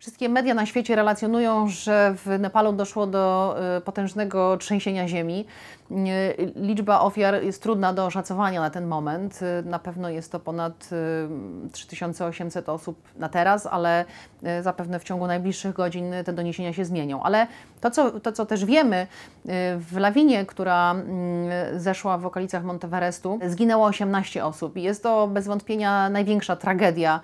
Wszystkie media na świecie relacjonują, że w Nepalu doszło do y, potężnego trzęsienia ziemi. Liczba ofiar jest trudna do oszacowania na ten moment. Na pewno jest to ponad 3800 y, osób na teraz, ale y, zapewne w ciągu najbliższych godzin te doniesienia się zmienią. Ale to, co, to, co też wiemy, y, w lawinie, która zeszła w okolicach Monteverestu, zginęło 18 osób. Jest to bez wątpienia największa tragedia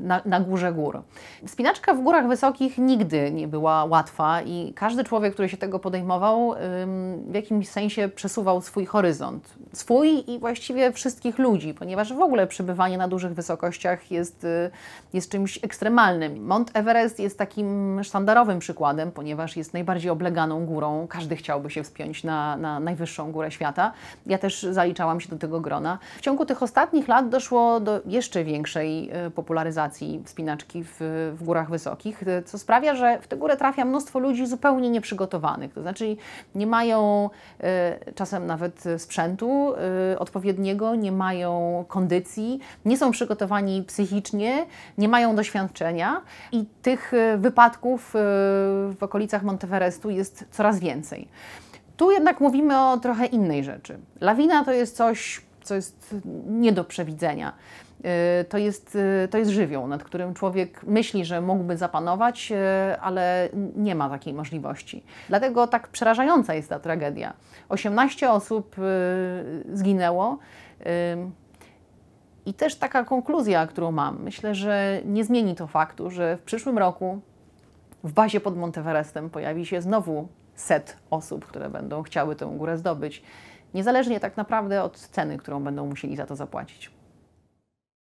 na, na górze gór. Spinaczka w górach wysokich nigdy nie była łatwa i każdy człowiek, który się tego podejmował, w jakiś jakimś sensie przesuwał swój horyzont swój i właściwie wszystkich ludzi, ponieważ w ogóle przebywanie na dużych wysokościach jest, y, jest czymś ekstremalnym. Mont Everest jest takim sztandarowym przykładem, ponieważ jest najbardziej obleganą górą. Każdy chciałby się wspiąć na, na najwyższą górę świata. Ja też zaliczałam się do tego grona. W ciągu tych ostatnich lat doszło do jeszcze większej y, popularyzacji wspinaczki w, w górach wysokich, y, co sprawia, że w tę górę trafia mnóstwo ludzi zupełnie nieprzygotowanych. To znaczy nie mają czasem nawet sprzętu, Y, odpowiedniego, nie mają kondycji, nie są przygotowani psychicznie, nie mają doświadczenia i tych y, wypadków y, w okolicach Monteverestu jest coraz więcej. Tu jednak mówimy o trochę innej rzeczy. Lawina to jest coś co jest nie do przewidzenia. Y, to jest, y, to jest żywioł, nad którym człowiek myśli, że mógłby zapanować, y, ale nie ma takiej możliwości. Dlatego tak przerażająca jest ta tragedia. 18 osób zginęło. I też taka konkluzja, którą mam, myślę, że nie zmieni to faktu, że w przyszłym roku w bazie pod Monteverestem pojawi się znowu set osób, które będą chciały tę górę zdobyć niezależnie tak naprawdę od ceny, którą będą musieli za to zapłacić.